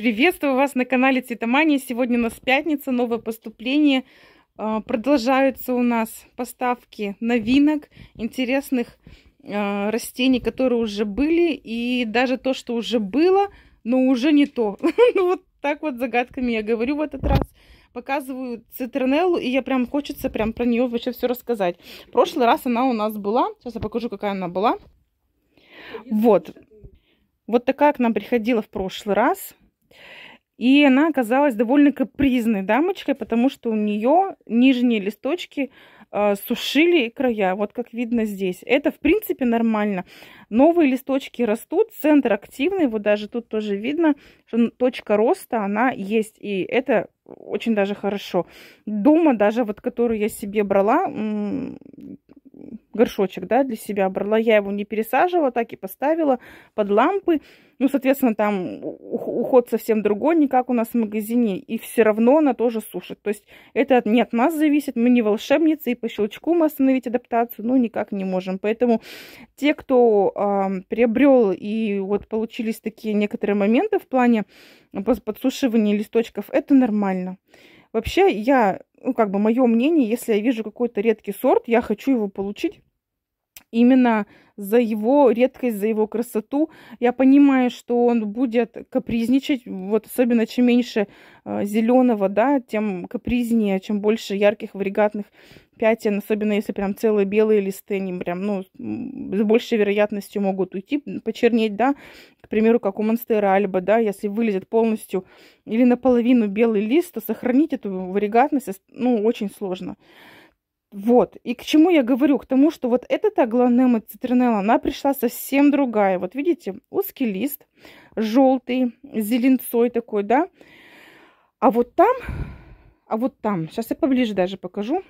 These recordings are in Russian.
Приветствую вас на канале Цветомания. Сегодня у нас пятница, новое поступление. А, продолжаются у нас поставки новинок, интересных а, растений, которые уже были. И даже то, что уже было, но уже не то. Ну, вот так вот загадками я говорю в этот раз. Показываю цитронеллу, и я прям хочется прям про нее вообще все рассказать. В прошлый раз она у нас была. Сейчас я покажу, какая она была. Вот. Вот такая к нам приходила в прошлый раз. И она оказалась довольно капризной дамочкой, потому что у нее нижние листочки а, сушили края, вот как видно здесь. Это, в принципе, нормально. Новые листочки растут, центр активный, вот даже тут тоже видно, что точка роста, она есть, и это очень даже хорошо. Дома даже, вот которую я себе брала, горшочек, да, для себя брала. Я его не пересаживала, так и поставила под лампы. Ну, соответственно, там уход совсем другой, не как у нас в магазине. И все равно она тоже сушит. То есть это не от нас зависит, мы не волшебницы, и по щелчку мы остановить адаптацию, ну, никак не можем. Поэтому те, кто э, приобрел и вот получились такие некоторые моменты в плане подсушивания листочков, это нормально. Вообще, я ну, как бы мое мнение, если я вижу какой-то редкий сорт, я хочу его получить именно за его редкость, за его красоту. Я понимаю, что он будет капризничать, вот особенно чем меньше э, зеленого, да, тем капризнее, чем больше ярких варигатных пятен, особенно если прям целые белые листы, они прям, ну, с большей вероятностью могут уйти, почернеть, да, к примеру, как у Монстера Альба, да, если вылезет полностью или наполовину белый лист, то сохранить эту варигатность, ну, очень сложно. Вот. И к чему я говорю? К тому, что вот эта аглонема цитронелла, она пришла совсем другая. Вот видите, узкий лист, желтый, зеленцой такой, да? А вот там, а вот там, сейчас я поближе даже покажу.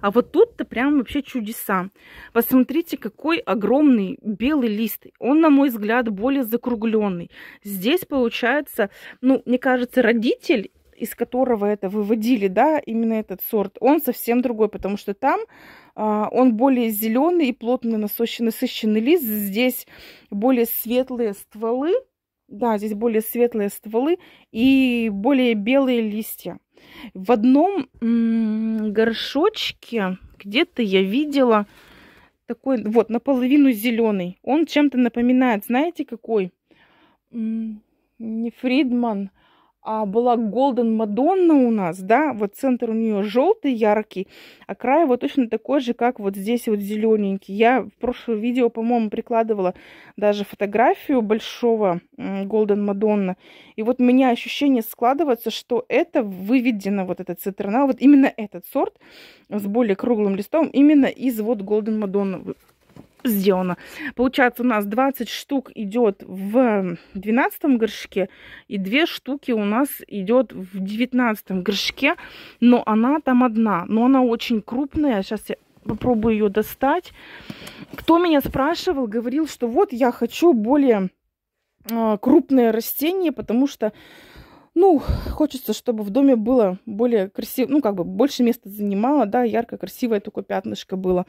А вот тут-то прям вообще чудеса. Посмотрите, какой огромный белый лист. Он, на мой взгляд, более закругленный. Здесь получается, ну, мне кажется, родитель из которого это выводили, да, именно этот сорт, он совсем другой, потому что там а, он более зеленый и плотно насыщенный, насыщенный лист. Здесь более светлые стволы, да, здесь более светлые стволы и более белые листья. В одном м -м, горшочке где-то я видела такой, вот, наполовину зеленый. Он чем-то напоминает, знаете, какой? М не Фридман, а, была Golden Madonna у нас, да, вот центр у нее желтый, яркий, а край его точно такой же, как вот здесь вот зелененький. Я в прошлом видео, по-моему, прикладывала даже фотографию большого Golden Madonna, и вот у меня ощущение складывается, что это выведено, вот этот цитронал, вот именно этот сорт с более круглым листом, именно из вот Golden Madonna сделано. Получается, у нас 20 штук идет в 12 горшке, и 2 штуки у нас идет в 19 горшке, но она там одна. Но она очень крупная. Сейчас я попробую ее достать. Кто меня спрашивал, говорил, что вот я хочу более а, крупное растение, потому что ну, хочется, чтобы в доме было более красиво, ну, как бы больше места занимало, да, ярко, красивое такое пятнышко было.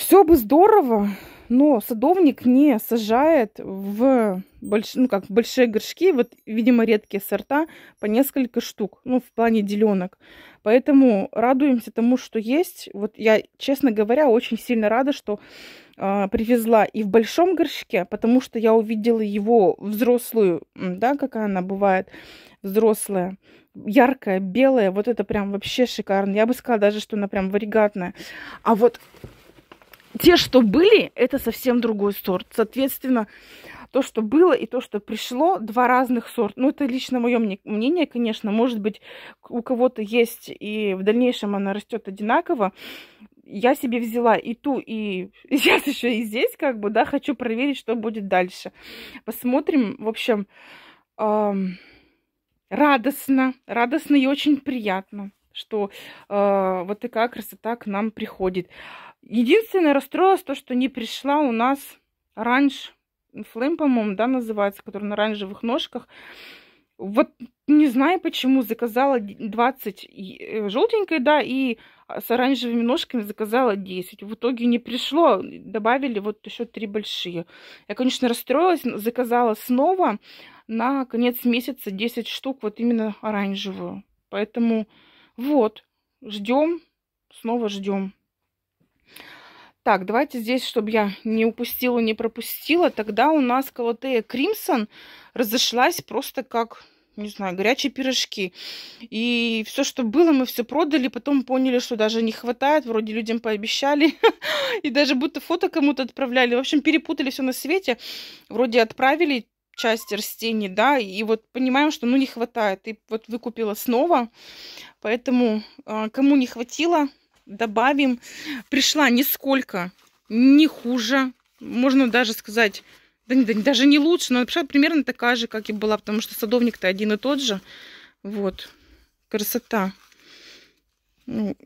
Все бы здорово, но садовник не сажает в больш... ну, как, большие горшки, вот, видимо, редкие сорта, по несколько штук, ну, в плане деленок. Поэтому радуемся тому, что есть. Вот я, честно говоря, очень сильно рада, что э, привезла и в большом горшке, потому что я увидела его взрослую, да, какая она бывает, взрослая, яркая, белая, вот это прям вообще шикарно. Я бы сказала даже, что она прям варигатная. А вот те, что были, это совсем другой сорт. Соответственно, то, что было и то, что пришло, два разных сорта. Ну, это лично мое мнение, конечно. Может быть, у кого-то есть и в дальнейшем она растет одинаково. Я себе взяла и ту, и сейчас еще и здесь, как бы, да, хочу проверить, что будет дальше. Посмотрим. В общем, эм, радостно, радостно и очень приятно, что э, вот такая красота к нам приходит. Единственное расстроилось то, что не пришла у нас оранж, флейм, по-моему, да, называется, который на оранжевых ножках. Вот не знаю почему, заказала 20 э, желтенькой, да, и а, с оранжевыми ножками заказала 10. В итоге не пришло, добавили вот еще три большие. Я, конечно, расстроилась, заказала снова на конец месяца 10 штук вот именно оранжевую. Поэтому вот, ждем, снова ждем. Так, давайте здесь, чтобы я не упустила, не пропустила. Тогда у нас Калатея Кримсон разошлась просто как не знаю, горячие пирожки. И все, что было, мы все продали, потом поняли, что даже не хватает, вроде людям пообещали, и даже будто фото кому-то отправляли. В общем, перепутали все на свете, вроде отправили часть растений, да, и вот понимаем, что ну не хватает. И вот выкупила снова, поэтому а, кому не хватило, добавим. Пришла нисколько не хуже. Можно даже сказать, да, да, даже не лучше, но пришла примерно такая же, как и была, потому что садовник-то один и тот же. Вот. Красота. Ну,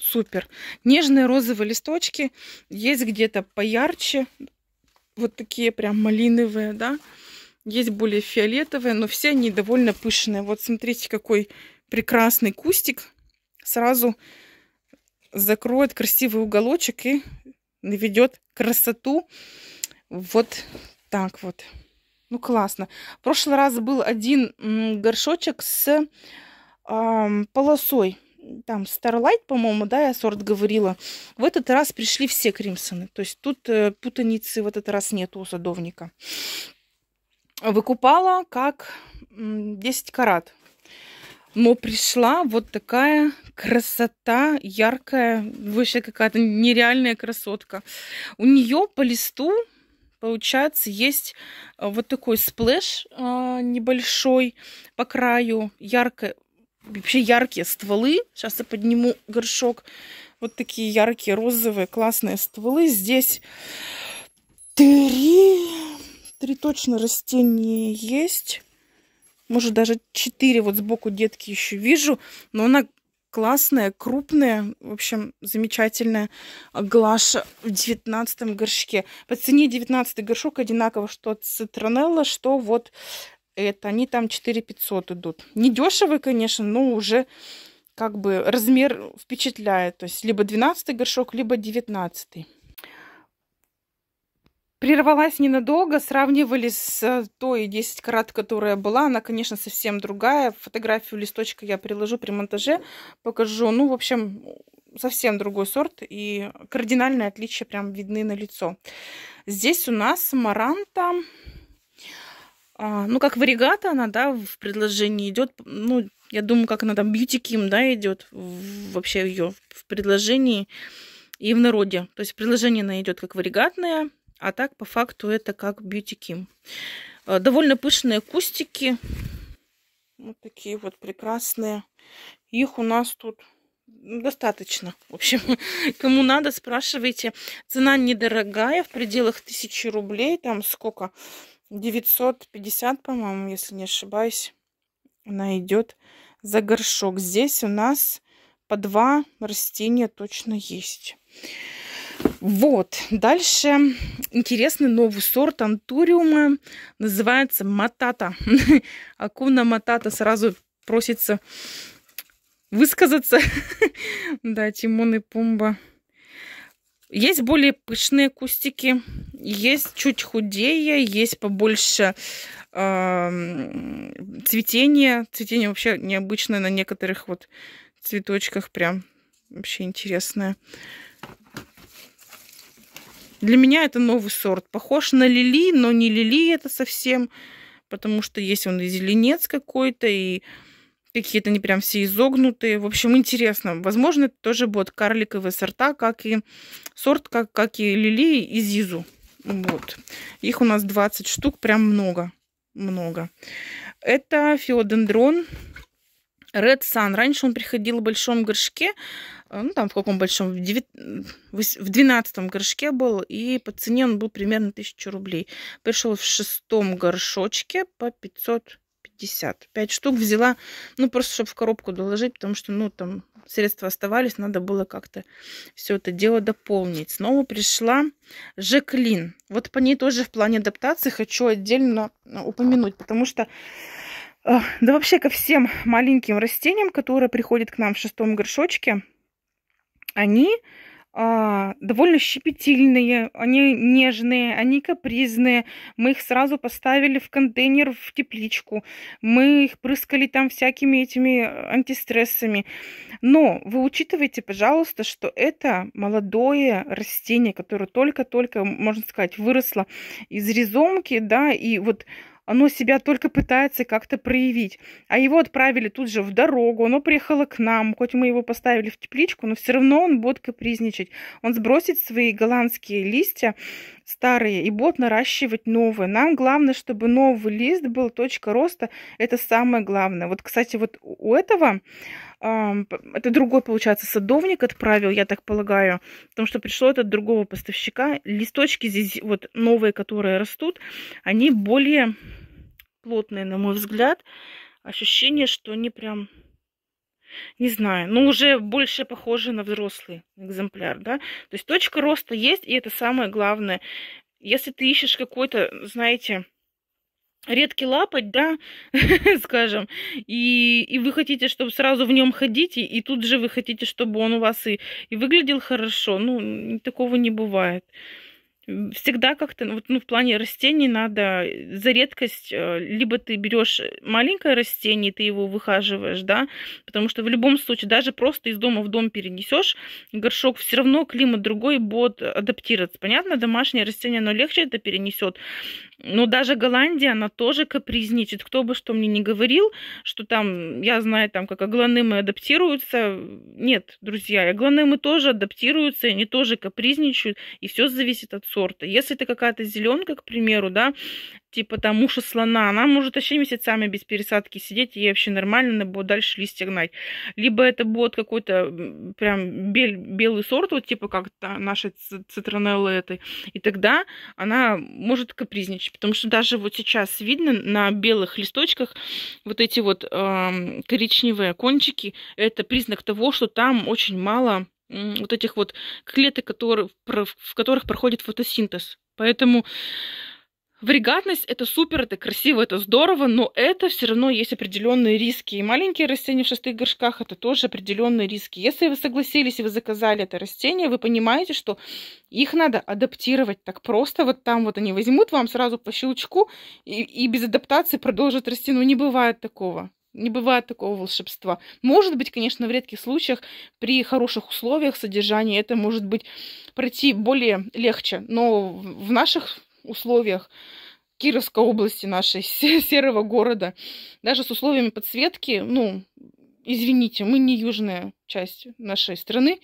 супер. Нежные розовые листочки. Есть где-то поярче. Вот такие прям малиновые, да. Есть более фиолетовые, но все они довольно пышные. Вот смотрите, какой прекрасный кустик. Сразу закроет красивый уголочек и наведет красоту. Вот так вот. Ну, классно. В прошлый раз был один горшочек с э, полосой. Там Starlight, по-моему, да, я сорт говорила. В этот раз пришли все кримсоны. То есть тут э, путаницы в этот раз нету у садовника. Выкупала как 10 карат. Но пришла вот такая красота, яркая, вообще какая-то нереальная красотка. У нее по листу, получается, есть э, вот такой сплэш э, небольшой по краю, яркая, вообще яркие стволы. Сейчас я подниму горшок. Вот такие яркие, розовые, классные стволы. Здесь три, три точно растения есть. Может, даже 4 вот сбоку детки еще вижу. Но она классная, крупная, в общем, замечательная глаша в девятнадцатом горшке. По цене девятнадцатый горшок одинаково, что цитронелла, что вот это. Они там 4 500 идут. Не дешевые, конечно, но уже как бы размер впечатляет. То есть либо 12 горшок, либо 19. -й. Прервалась ненадолго, сравнивали с э, той 10 карат, которая была. Она, конечно, совсем другая. Фотографию листочка я приложу при монтаже, покажу. Ну, в общем, совсем другой сорт. И кардинальные отличия прям видны на лицо. Здесь у нас маранта. Ну, как варигата она, да, в предложении идет. Ну, я думаю, как она там бьюти ким, да, идет. Вообще ее в предложении и в народе. То есть предложение она идет как варигатная а так, по факту, это как Beauty Kim. А, довольно пышные кустики. Вот такие вот прекрасные. Их у нас тут достаточно. В общем, кому надо, спрашивайте. Цена недорогая, в пределах 1000 рублей. Там сколько? 950, по-моему, если не ошибаюсь. Она идет за горшок. Здесь у нас по два растения точно есть. Вот, дальше интересный новый сорт антуриума, называется матата. Акуна матата сразу просится высказаться. да, Тимон и Пумба. Есть более пышные кустики, есть чуть худее, есть побольше э, цветения. Цветение вообще необычное на некоторых вот цветочках прям вообще интересное. Для меня это новый сорт. Похож на лили, но не лили это совсем, потому что есть он и зеленец какой-то, и какие-то не прям все изогнутые. В общем, интересно. Возможно, это тоже будут карликовые сорта, как и сорт, как, как и лилии из изу. Вот. Их у нас 20 штук, прям много. Много. Это филодендрон Red Sun. Раньше он приходил в большом горшке, э, ну там в каком большом, в, 9, в 12 горшке был, и по цене он был примерно 1000 рублей. Пришел в шестом горшочке по 550. Пять штук взяла, ну просто чтобы в коробку доложить, потому что, ну там средства оставались, надо было как-то все это дело дополнить. Снова пришла Жеклин. Вот по ней тоже в плане адаптации хочу отдельно э, упомянуть, потому что да вообще ко всем маленьким растениям, которые приходят к нам в шестом горшочке, они а, довольно щепетильные, они нежные, они капризные. Мы их сразу поставили в контейнер в тепличку. Мы их прыскали там всякими этими э, антистрессами. Но вы учитывайте, пожалуйста, что это молодое растение, которое только-только, можно сказать, выросло из резомки, да, и вот оно себя только пытается как-то проявить. А его отправили тут же в дорогу, оно приехало к нам. Хоть мы его поставили в тепличку, но все равно он будет капризничать. Он сбросит свои голландские листья старые и будет наращивать новые. Нам главное, чтобы новый лист был, точка роста. Это самое главное. Вот, кстати, вот у этого это другой, получается, садовник отправил, я так полагаю, потому что пришло это от другого поставщика. Листочки здесь вот новые, которые растут, они более плотные, на мой взгляд. Ощущение, что они прям не знаю, но ну, уже больше похожи на взрослый экземпляр, да. То есть точка роста есть, и это самое главное. Если ты ищешь какой-то, знаете, редкий лапоть, да, скажем, и, и вы хотите, чтобы сразу в нем ходите, и тут же вы хотите, чтобы он у вас и, и выглядел хорошо. Ну, такого не бывает всегда как-то, ну, вот, ну, в плане растений надо э, за редкость, э, либо ты берешь маленькое растение, ты его выхаживаешь, да, потому что в любом случае, даже просто из дома в дом перенесешь горшок, все равно климат другой будет адаптироваться. Понятно, домашнее растение, оно легче это перенесет, но даже Голландия, она тоже капризничает. Кто бы что мне не говорил, что там, я знаю, там, как агланымы адаптируются. Нет, друзья, агланымы тоже адаптируются, они тоже капризничают, и все зависит от сорта сорта. Если это какая-то зеленка, к примеру, да, типа там уша слона, она может вообще месяцами без пересадки сидеть, и ей вообще нормально, она будет дальше листья гнать. Либо это будет какой-то прям бель, белый сорт, вот типа как наша цитронелла этой, и тогда она может капризничать, потому что даже вот сейчас видно на белых листочках вот эти вот э, коричневые кончики, это признак того, что там очень мало вот этих вот клеток, которые, в которых проходит фотосинтез. Поэтому Варигатность это супер, это красиво, это здорово, но это все равно есть определенные риски. И маленькие растения в шестых горшках это тоже определенные риски. Если вы согласились и вы заказали это растение, вы понимаете, что их надо адаптировать так просто. Вот там вот они возьмут вам сразу по щелчку и, и без адаптации продолжат расти. Ну не бывает такого. Не бывает такого волшебства. Может быть, конечно, в редких случаях при хороших условиях содержания это может быть пройти более легче. Но в наших условиях Кировской области нашей, серого города, даже с условиями подсветки, ну, извините, мы не южная часть нашей страны,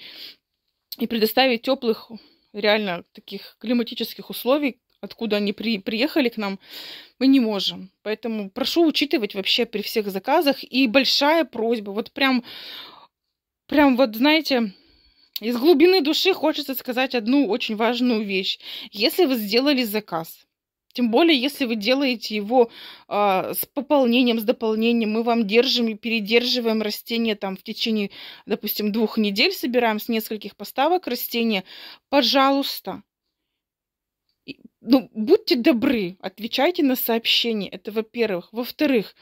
и предоставить теплых, реально таких климатических условий, откуда они при, приехали к нам, мы не можем. Поэтому прошу учитывать вообще при всех заказах. И большая просьба, вот прям, прям вот, знаете, из глубины души хочется сказать одну очень важную вещь. Если вы сделали заказ, тем более, если вы делаете его э, с пополнением, с дополнением, мы вам держим и передерживаем растение там в течение, допустим, двух недель, собираем с нескольких поставок растения, пожалуйста, ну, будьте добры, отвечайте на сообщения. Это во-первых. Во-вторых,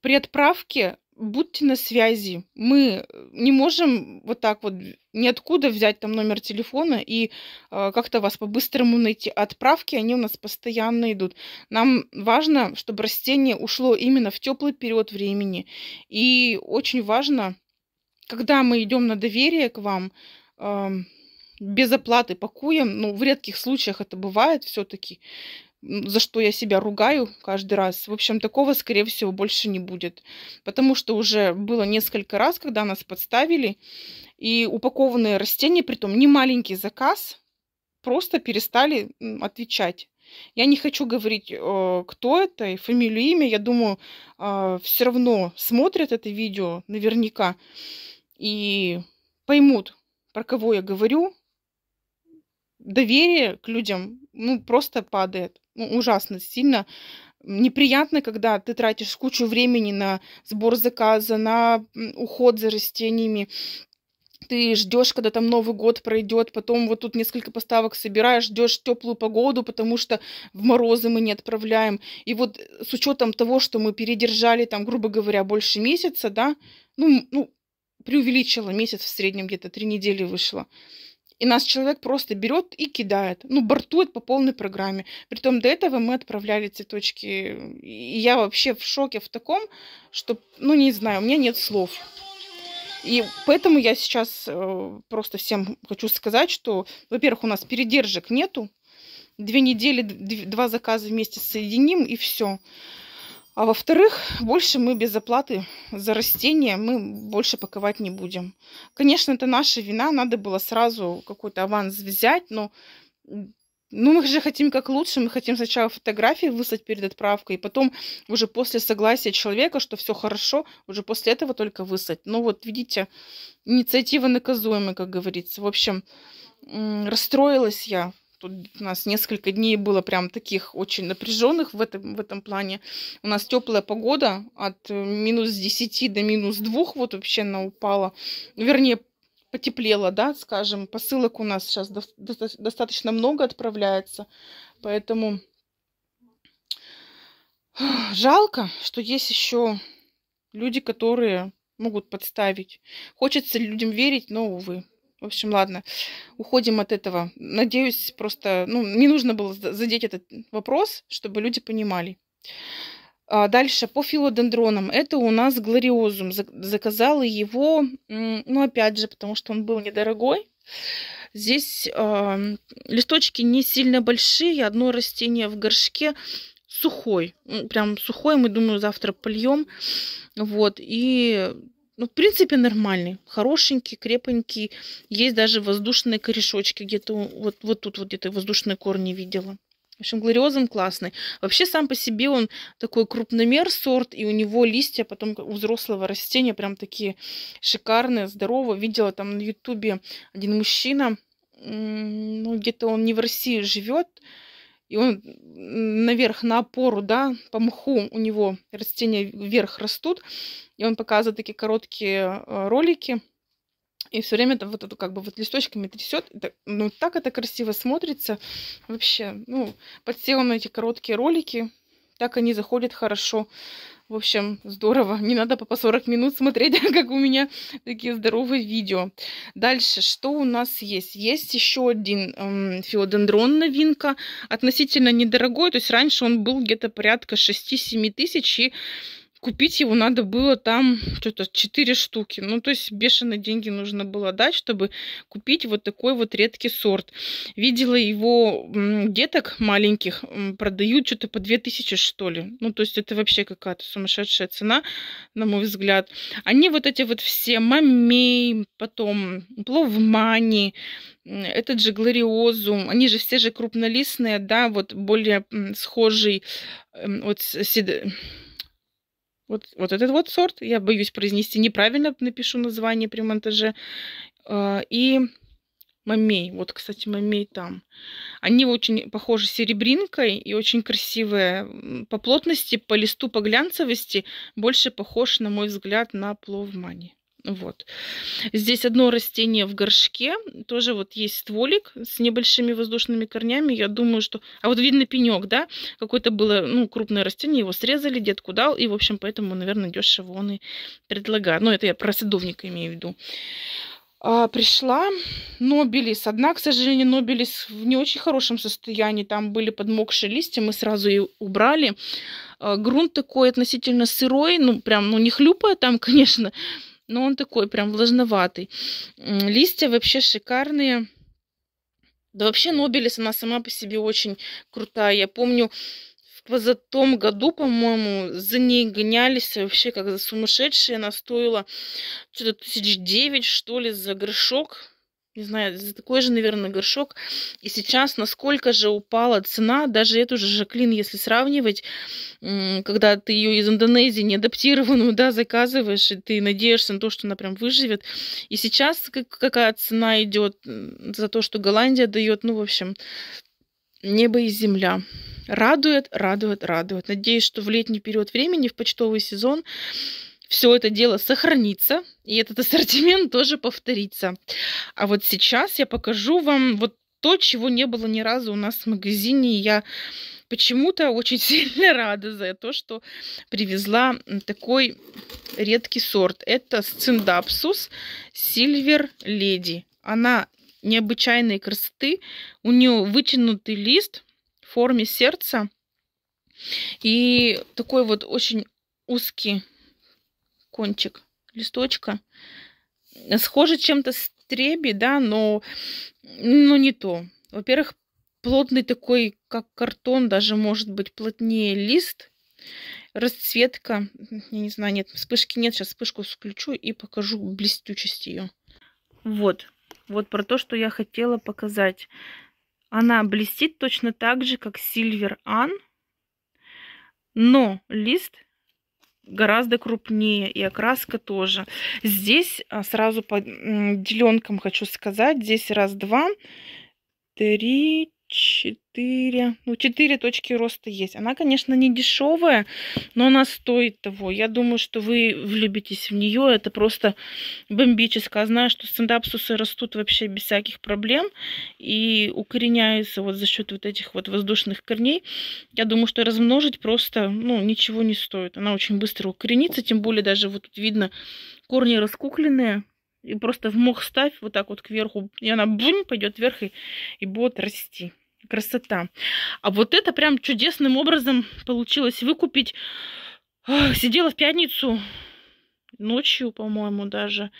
при отправке будьте на связи. Мы э, не можем вот так вот ниоткуда взять там номер телефона и э, как-то вас по-быстрому найти. Отправки, они у нас постоянно идут. Нам важно, чтобы растение ушло именно в теплый период времени. И очень важно, когда мы идем на доверие к вам, э, без оплаты пакуем. Ну, в редких случаях это бывает все-таки, за что я себя ругаю каждый раз. В общем, такого, скорее всего, больше не будет. Потому что уже было несколько раз, когда нас подставили, и упакованные растения, при том не маленький заказ, просто перестали отвечать. Я не хочу говорить, э, кто это и фамилию, имя. Я думаю, э, все равно смотрят это видео наверняка и поймут, про кого я говорю доверие к людям, ну, просто падает. Ну, ужасно сильно. Неприятно, когда ты тратишь кучу времени на сбор заказа, на уход за растениями, ты ждешь, когда там Новый год пройдет, потом вот тут несколько поставок собираешь, ждешь теплую погоду, потому что в морозы мы не отправляем. И вот э, с учетом того, что мы передержали там, грубо говоря, больше месяца, да, ну, ну преувеличила месяц в среднем где-то, три недели вышло и нас человек просто берет и кидает, ну, бортует по полной программе. Притом до этого мы отправляли цветочки, и я вообще в шоке в таком, что, ну, не знаю, у меня нет слов. И поэтому я сейчас э, просто всем хочу сказать, что, во-первых, у нас передержек нету, две недели, два заказа вместе соединим и все. А во-вторых, больше мы без оплаты за растения мы больше паковать не будем. Конечно, это наша вина, надо было сразу какой-то аванс взять, но ну, мы же хотим как лучше, мы хотим сначала фотографии выслать перед отправкой, и потом уже после согласия человека, что все хорошо, уже после этого только выслать. Ну, вот видите, инициатива наказуемая, как говорится. В общем, расстроилась я, Тут у нас несколько дней было прям таких очень напряженных в этом, в этом плане. У нас теплая погода от э, минус 10 до минус 2 вот вообще она упала. Вернее, потеплело, да, скажем. Посылок у нас сейчас до, достаточно много отправляется. Поэтому жалко, что есть еще люди, которые могут подставить. Хочется людям верить, но, увы. В общем, ладно, уходим от этого. Надеюсь, просто ну, не нужно было задеть этот вопрос, чтобы люди понимали. А дальше по филодендронам. Это у нас глориозум. Заказала его, ну опять же, потому что он был недорогой. Здесь э, листочки не сильно большие, одно растение в горшке сухой, прям сухой, мы, думаю, завтра польем, вот, и ну, в принципе, нормальный, хорошенький, крепенький. Есть даже воздушные корешочки где-то, вот, вот тут вот где-то воздушные корни видела. В общем, глориозом классный. Вообще сам по себе он такой крупномер сорт, и у него листья потом у взрослого растения прям такие шикарные, здоровые. Видела там на ютубе один мужчина, ну, где-то он не в России живет, и он наверх на опору, да, по мху у него растения вверх растут, и он показывает такие короткие э, ролики, и все время там вот эту как бы вот листочками трясет. ну, так это красиво смотрится. Вообще, ну, подсела на эти короткие ролики. Так они заходят хорошо в общем, здорово. Не надо по 40 минут смотреть, как у меня такие здоровые видео. Дальше, что у нас есть? Есть еще один эм, филодендрон новинка. Относительно недорогой. То есть раньше он был где-то порядка 6-7 тысяч. И купить его надо было там что-то 4 штуки. Ну, то есть бешеные деньги нужно было дать, чтобы купить вот такой вот редкий сорт. Видела его деток маленьких, продают что-то по 2000, что ли. Ну, то есть это вообще какая-то сумасшедшая цена, на мой взгляд. Они вот эти вот все, мамей, потом пловмани, этот же глориозум, они же все же крупнолистные, да, вот более схожий, эм, вот седы вот, вот этот вот сорт, я боюсь произнести неправильно, напишу название при монтаже. А, и мамей, вот, кстати, мамей там. Они очень похожи серебринкой и очень красивые. По плотности, по листу, по глянцевости больше похож, на мой взгляд, на пловмани. Вот. Здесь одно растение в горшке. Тоже вот есть стволик с небольшими воздушными корнями. Я думаю, что... А вот видно пенек, да? Какое-то было, ну, крупное растение. Его срезали, детку дал. И, в общем, поэтому, наверное, дешево он и предлагает. Но ну, это я про садовник имею в виду. А, пришла Нобелис. Одна, к сожалению, Нобелис в не очень хорошем состоянии. Там были подмокшие листья, мы сразу ее убрали. А, грунт такой относительно сырой, ну, прям, ну, не хлюпая там, конечно, но ну, он такой прям влажноватый. Листья вообще шикарные. Да вообще Нобелис, она сама по себе очень крутая. Я помню, в том году, по-моему, за ней гонялись вообще как за сумасшедшие. Она стоила что-то тысяч девять, что ли, за горшок не знаю, за такой же, наверное, горшок. И сейчас насколько же упала цена, даже эту же Жаклин, если сравнивать, когда ты ее из Индонезии не адаптированную, да, заказываешь, и ты надеешься на то, что она прям выживет. И сейчас какая цена идет за то, что Голландия дает, ну, в общем, небо и земля. Радует, радует, радует. Надеюсь, что в летний период времени, в почтовый сезон, все это дело сохранится, и этот ассортимент тоже повторится. А вот сейчас я покажу вам вот то, чего не было ни разу у нас в магазине. Я почему-то очень сильно рада за то, что привезла такой редкий сорт. Это сциндапсус Silver Lady. Она необычайной красоты. У нее вытянутый лист в форме сердца. И такой вот очень узкий кончик листочка. Схоже чем-то с треби, да, но, но ну, не то. Во-первых, плотный такой, как картон, даже может быть плотнее лист. Расцветка, я не знаю, нет, вспышки нет, сейчас вспышку включу и покажу блестючесть ее. Вот, вот про то, что я хотела показать. Она блестит точно так же, как Silver ан но лист гораздо крупнее, и окраска тоже. Здесь а, сразу по деленкам хочу сказать, здесь раз, два, три, 4, ну, 4 точки роста есть. Она, конечно, не дешевая, но она стоит того. Я думаю, что вы влюбитесь в нее. Это просто бомбическое. А знаю, что стендапсусы растут вообще без всяких проблем и укореняются вот за счет вот этих вот воздушных корней. Я думаю, что размножить просто, ну, ничего не стоит. Она очень быстро укоренится, тем более даже вот тут видно корни раскукленные и просто в мох ставь вот так вот кверху, и она бум, пойдет вверх и, и будет расти. Красота. А вот это прям чудесным образом получилось выкупить. Ох, сидела в пятницу ночью, по-моему, даже.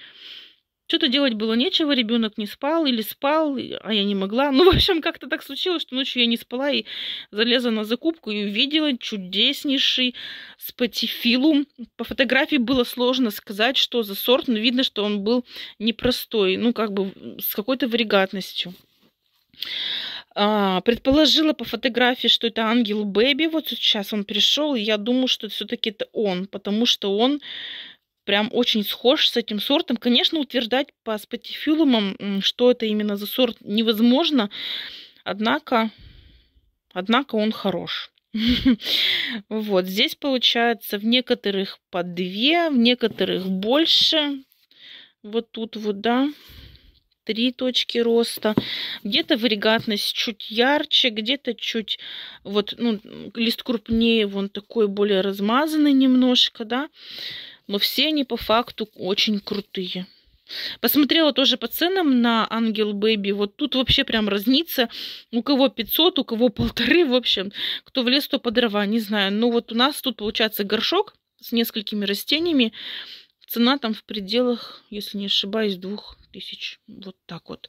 Что-то делать было нечего, ребенок не спал или спал, а я не могла. Ну, в общем, как-то так случилось, что ночью я не спала и залезла на закупку и увидела чудеснейший спатифилум. По фотографии было сложно сказать, что за сорт, но видно, что он был непростой, ну, как бы с какой-то варигатностью. А, предположила по фотографии, что это ангел Бэби. Вот сейчас он пришел, и я думаю, что все-таки это он, потому что он прям очень схож с этим сортом. Конечно, утверждать по спатифилумам, что это именно за сорт, невозможно. Однако, однако он хорош. Вот здесь получается в некоторых по две, в некоторых больше. Вот тут вот, да, три точки роста. Где-то варигатность чуть ярче, где-то чуть вот, ну, лист крупнее, вон такой более размазанный немножко, да но все они по факту очень крутые. Посмотрела тоже по ценам на Ангел Бэби. Вот тут вообще прям разница. У кого 500, у кого полторы. В общем, кто в лес, то по дрова, не знаю. Но вот у нас тут получается горшок с несколькими растениями. Цена там в пределах, если не ошибаюсь, двух тысяч. Вот так вот.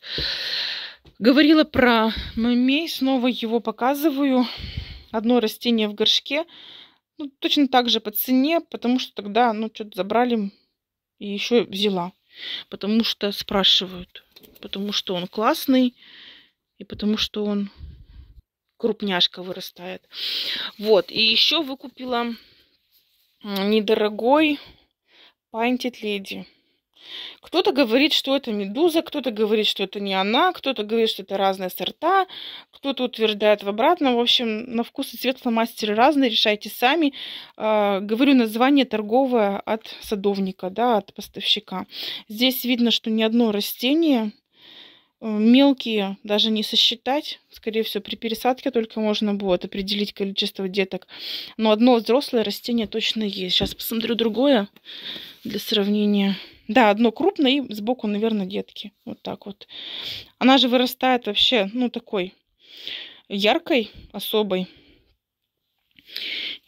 Говорила про мамей, снова его показываю. Одно растение в горшке ну, точно так же по цене, потому что тогда, ну, что-то забрали и еще взяла. Потому что спрашивают. Потому что он классный и потому что он крупняшка вырастает. Вот. И еще выкупила недорогой Painted Lady. Кто-то говорит, что это медуза, кто-то говорит, что это не она, кто-то говорит, что это разные сорта, кто-то утверждает в обратном. В общем, на вкус и цвет фломастеры разные, решайте сами. А, говорю название торговое от садовника, да, от поставщика. Здесь видно, что ни одно растение э, мелкие даже не сосчитать. Скорее всего, при пересадке только можно будет определить количество деток. Но одно взрослое растение точно есть. Сейчас посмотрю другое для сравнения. Да, одно крупное и сбоку, наверное, детки. Вот так вот. Она же вырастает вообще, ну, такой яркой, особой.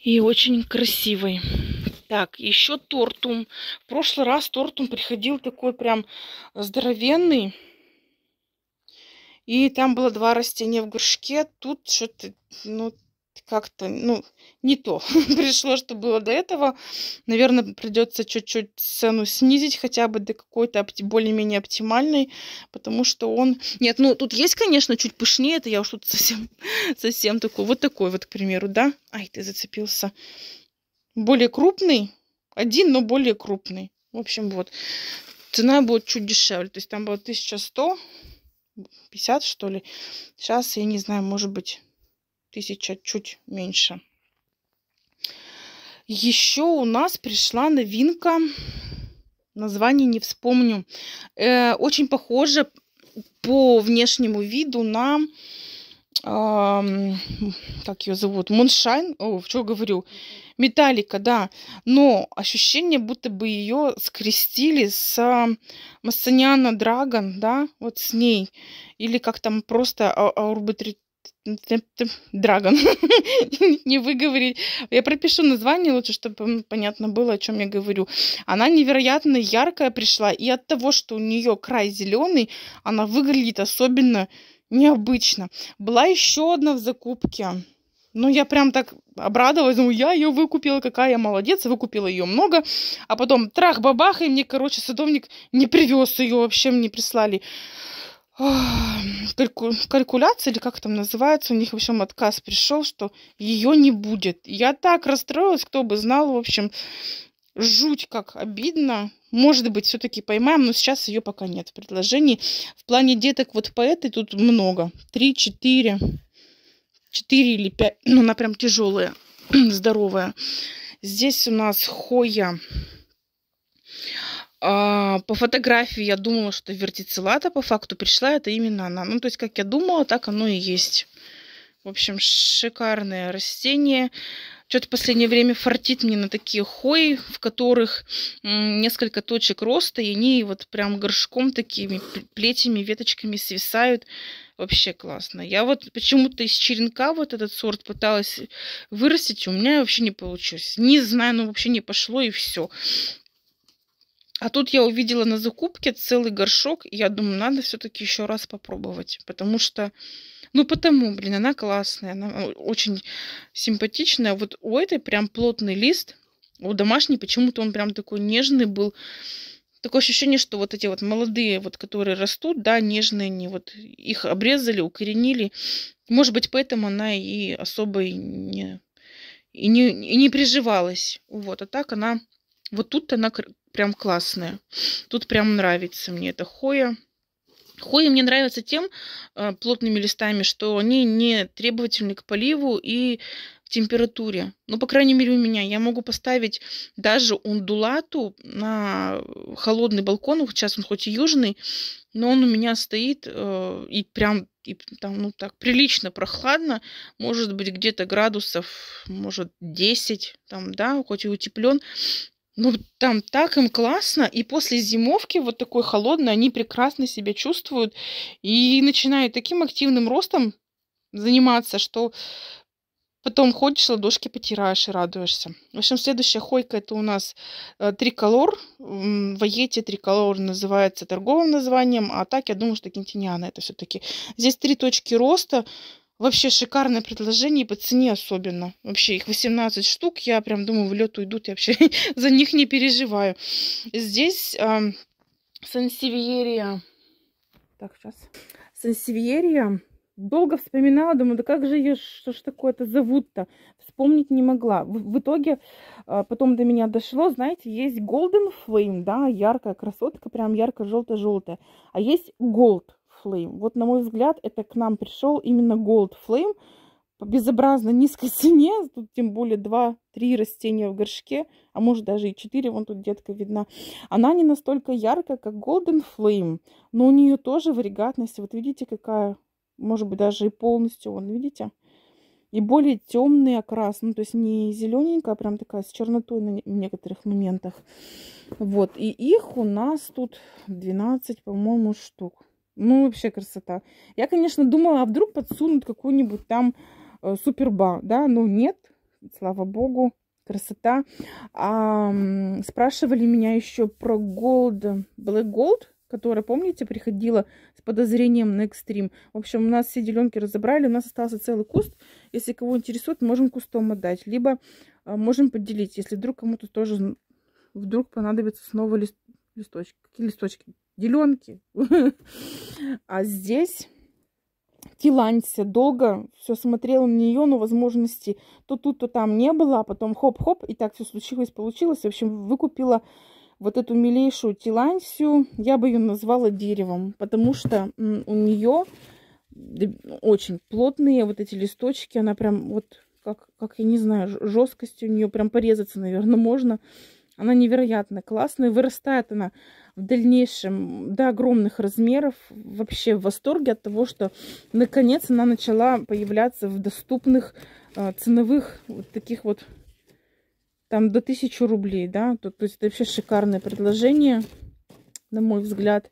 И очень красивой. Так, еще тортум. В прошлый раз тортум приходил такой прям здоровенный. И там было два растения в горшке. Тут что-то, ну, как-то, ну, не то пришло, что было до этого. Наверное, придется чуть-чуть цену снизить хотя бы до какой-то опти- более-менее оптимальной, потому что он... Нет, ну, тут есть, конечно, чуть пышнее, это я уж тут совсем, совсем такой, вот такой вот, к примеру, да? Ай, ты зацепился. Более крупный, один, но более крупный. В общем, вот. Цена будет чуть дешевле, то есть там было 1100, 50, что ли. Сейчас, я не знаю, может быть, тысяча чуть меньше. Еще у нас пришла новинка, название не вспомню, э, очень похоже по внешнему виду на, э, как ее зовут, Муншайн, о, что говорю, Металлика, да, но ощущение, будто бы ее скрестили с Массаниана Драгон, да, вот с ней, или как там просто Аурбитрит Драгон. не выговорить. Я пропишу название лучше, чтобы понятно было, о чем я говорю. Она невероятно яркая пришла. И от того, что у нее край зеленый, она выглядит особенно необычно. Была еще одна в закупке. Ну, я прям так обрадовалась, ну, я ее выкупила, какая я молодец, выкупила ее много, а потом трах-бабах, и мне, короче, садовник не привез ее, вообще мне прислали калькуляции, или как там называется, у них, в общем, отказ пришел, что ее не будет. Я так расстроилась, кто бы знал, в общем, жуть как обидно. Может быть, все-таки поймаем, но сейчас ее пока нет предложений. В плане деток вот по этой тут много. Три, четыре, четыре или пять. Ну, она прям тяжелая, здоровая. Здесь у нас Хоя. А, по фотографии я думала, что вертицелата, по факту пришла это именно она. Ну, то есть, как я думала, так оно и есть. В общем, шикарное растение. Что-то в последнее время фартит мне на такие хой, в которых несколько точек роста, и они вот прям горшком такими плетями, веточками свисают. Вообще классно. Я вот почему-то из черенка вот этот сорт пыталась вырастить, у меня вообще не получилось. Не знаю, ну вообще не пошло и все. А тут я увидела на закупке целый горшок, и я думаю, надо все-таки еще раз попробовать, потому что, ну потому, блин, она классная, она очень симпатичная. Вот у этой прям плотный лист, у домашней почему-то он прям такой нежный был. Такое ощущение, что вот эти вот молодые, вот которые растут, да, нежные они, вот их обрезали, укоренили. Может быть, поэтому она и особо и не, и не, и не приживалась. Вот, а так она, вот тут она прям классная. Тут прям нравится мне эта хоя. Хои мне нравятся тем э, плотными листами, что они не требовательны к поливу и к температуре. Ну, по крайней мере, у меня. Я могу поставить даже ундулату на холодный балкон. Сейчас он хоть и южный, но он у меня стоит э, и прям и там, ну, так прилично прохладно. Может быть, где-то градусов, может, 10, там, да, хоть и утеплен. Ну, там так им классно, и после зимовки вот такой холодной они прекрасно себя чувствуют и начинают таким активным ростом заниматься, что потом ходишь, ладошки потираешь и радуешься. В общем, следующая хойка это у нас э, триколор. В Аете триколор называется торговым названием, а так я думаю, что кентиниана это все-таки. Здесь три точки роста, Вообще шикарное предложение, по цене особенно. Вообще их 18 штук, я прям думаю, в лед уйдут, я вообще за них не переживаю. Здесь э, сансевьерия. Так, сейчас. Сансевьерия. Долго вспоминала, думаю, да как же ее, что ж такое-то зовут-то? Вспомнить не могла. В, в итоге э, потом до меня дошло, знаете, есть Golden Flame, да, яркая красотка, прям ярко-желто-желтая. А есть Gold, Flame. Вот, на мой взгляд, это к нам пришел именно Gold Flame по безобразно низкой цене. Тут тем более 2-3 растения в горшке, а может даже и 4, вон тут детка видна. Она не настолько яркая, как Golden Flame, но у нее тоже варигатность. Вот видите, какая, может быть, даже и полностью, вон, видите? И более темный окрас, ну то есть не зелененькая, а прям такая с чернотой на некоторых моментах. Вот, и их у нас тут 12, по-моему, штук. Ну, вообще красота. Я, конечно, думала, а вдруг подсунут какую-нибудь там э, суперба, да, но ну, нет, слава богу, красота. А, спрашивали меня еще про Gold, Black Gold, которая, помните, приходила с подозрением на экстрим. В общем, у нас все деленки разобрали, у нас остался целый куст. Если кого интересует, можем кустом отдать, либо э, можем поделить, если вдруг кому-то тоже вдруг понадобится снова лист, листочки. Какие листочки? деленки. А здесь Киланься долго, все смотрела на нее, но возможности то тут, то там не было, а потом хоп-хоп, и так все случилось, получилось. В общем, выкупила вот эту милейшую Тилансию, я бы ее назвала деревом, потому что у нее очень плотные вот эти листочки, она прям вот, как, как я не знаю, жесткость у нее прям порезаться, наверное, можно. Она невероятно классная. Вырастает она в дальнейшем до огромных размеров. Вообще в восторге от того, что наконец она начала появляться в доступных э, ценовых вот таких вот там до 1000 рублей, да, то, то есть это вообще шикарное предложение, на мой взгляд.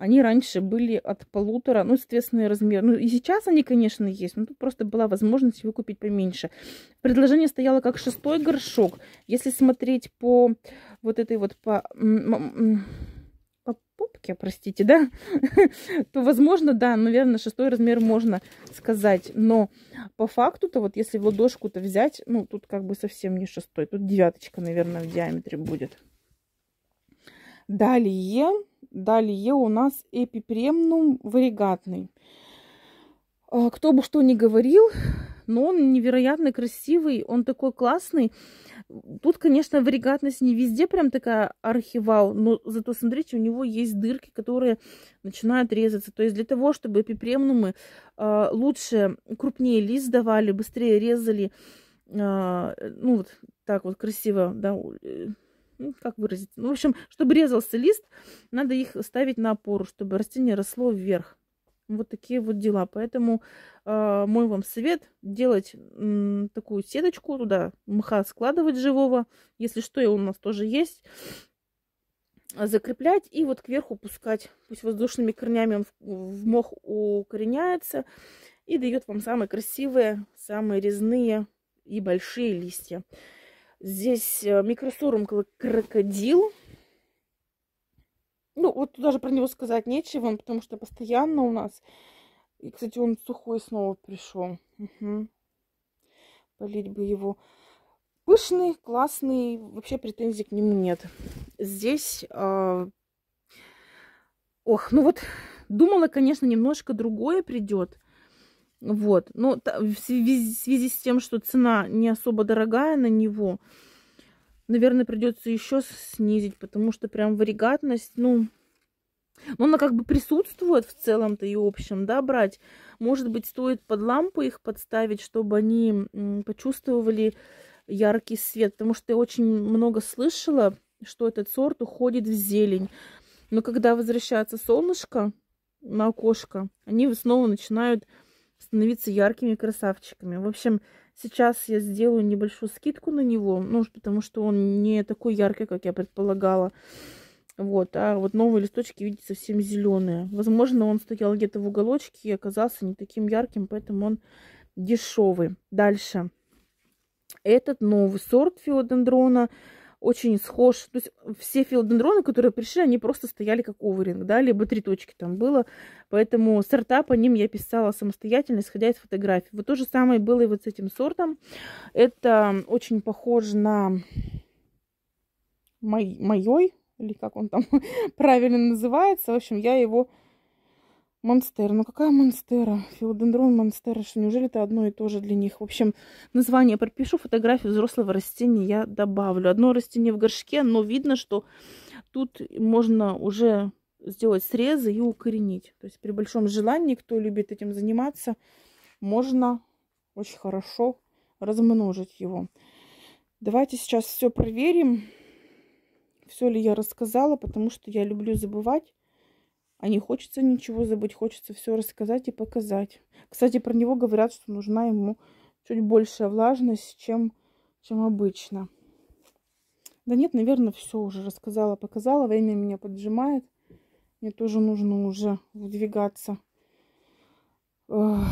Они раньше были от полутора, ну, естественный размер. Ну, и сейчас они, конечно, есть, но тут просто была возможность выкупить поменьше. Предложение стояло как шестой горшок. Если смотреть по вот этой вот, по, по попке, простите, да, то, возможно, да, наверное, шестой размер можно сказать. Но по факту-то, вот если в ладошку-то взять, ну, тут как бы совсем не шестой. Тут девяточка, наверное, в диаметре будет. Далее Далее у нас эпипремнум варигатный. А, кто бы что ни говорил, но он невероятно красивый, он такой классный. Тут, конечно, варигатность не везде прям такая архивал, но зато, смотрите, у него есть дырки, которые начинают резаться. То есть для того, чтобы эпипремнумы а, лучше, крупнее лист давали, быстрее резали, а, ну вот так вот красиво, да, э, ну, как выразить, ну, в общем, чтобы резался лист, надо их ставить на опору, чтобы растение росло вверх. Вот такие вот дела. Поэтому э, мой вам совет делать м, такую сеточку туда, мха складывать живого. Если что, и у нас тоже есть. Закреплять и вот кверху пускать. Пусть воздушными корнями он в, в мох укореняется и дает вам самые красивые, самые резные и большие листья. Здесь э, микросорум крокодил. Ну, вот даже про него сказать нечего, потому что постоянно у нас... И, кстати, он сухой снова пришел. Угу. Полить бы его. Пышный, классный, вообще претензий к нему нет. Здесь... Э... Ох, ну вот думала, конечно, немножко другое придет. Вот. Но ну, в связи, в связи с тем, что цена не особо дорогая на него, наверное, придется еще снизить, потому что прям варигатность, ну, но ну, она как бы присутствует в целом-то и общем, да, брать. Может быть, стоит под лампу их подставить, чтобы они почувствовали яркий свет, потому что я очень много слышала, что этот сорт уходит в зелень. Но когда возвращается солнышко на окошко, они снова начинают становиться яркими красавчиками. В общем, сейчас я сделаю небольшую скидку на него, ну, потому что он не такой яркий, как я предполагала. Вот, а вот новые листочки, видите, совсем зеленые. Возможно, он стоял где-то в уголочке и оказался не таким ярким, поэтому он дешевый. Дальше. Этот новый сорт фиодендрона – очень схож. То есть э, все филодендроны, которые пришли, они просто стояли как оваринг, да, либо три точки там было. Поэтому сорта по ним я писала самостоятельно, исходя из фотографий. Вот то же самое было и вот с этим сортом. Это очень похоже на мой, моей, или как он там правильно называется. В общем, я его Монстера. Ну какая Монстера? Филодендрон, Монстера. Что, неужели это одно и то же для них? В общем, название пропишу, фотографию взрослого растения я добавлю. Одно растение в горшке, но видно, что тут можно уже сделать срезы и укоренить. То есть при большом желании, кто любит этим заниматься, можно очень хорошо размножить его. Давайте сейчас все проверим, все ли я рассказала, потому что я люблю забывать. А не хочется ничего забыть, хочется все рассказать и показать. Кстати, про него говорят, что нужна ему чуть большая влажность, чем, чем обычно. Да нет, наверное, все уже рассказала, показала. Время меня поджимает. Мне тоже нужно уже выдвигаться во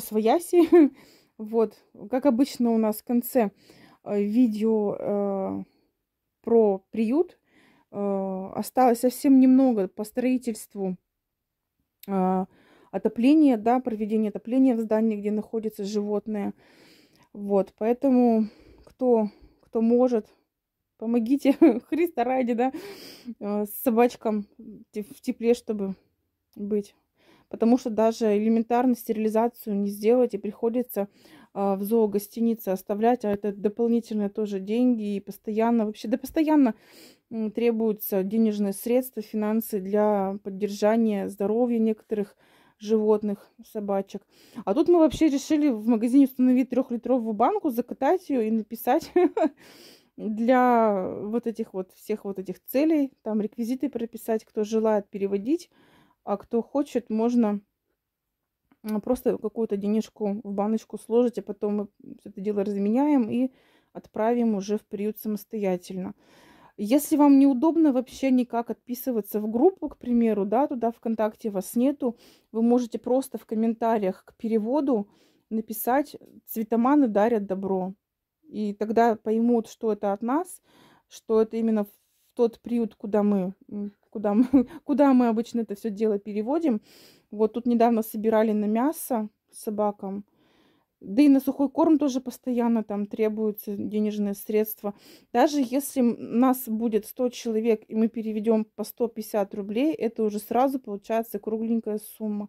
свояси. Вот, как обычно у нас в конце э, видео э, про приют а, осталось совсем немного по строительству а, отопления, да, проведения отопления в здании, где находятся животные. Вот, поэтому кто, кто может, помогите, Христа ради, да, а, с собачкам в тепле, чтобы быть. Потому что даже элементарно стерилизацию не сделать, и приходится а, в зоогостинице оставлять, а это дополнительные тоже деньги и постоянно, вообще, да постоянно требуются денежные средства, финансы для поддержания здоровья некоторых животных, собачек. А тут мы вообще решили в магазине установить трехлитровую банку, закатать ее и написать для вот этих вот всех вот этих целей, там реквизиты прописать, кто желает переводить, а кто хочет, можно а, просто какую-то денежку в баночку сложите, а потом мы все это дело разменяем и отправим уже в приют самостоятельно. Если вам неудобно вообще никак отписываться в группу, к примеру, да, туда ВКонтакте вас нету, вы можете просто в комментариях к переводу написать «Цветоманы дарят добро». И тогда поймут, что это от нас, что это именно в тот приют, куда мы куда мы, куда мы обычно это все дело переводим. Вот тут недавно собирали на мясо собакам. Да и на сухой корм тоже постоянно там требуются денежные средства. Даже если нас будет 100 человек, и мы переведем по 150 рублей, это уже сразу получается кругленькая сумма.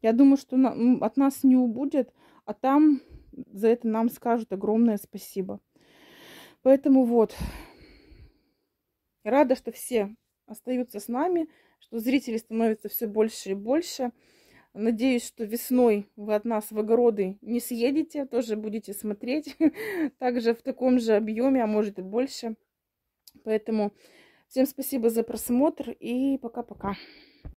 Я думаю, что на, от нас не убудет, а там за это нам скажут огромное спасибо. Поэтому вот, рада, что все остаются с нами, что зрителей становится все больше и больше. Надеюсь, что весной вы от нас в огороды не съедете, тоже будете смотреть. Также в таком же объеме, а может и больше. Поэтому всем спасибо за просмотр и пока-пока.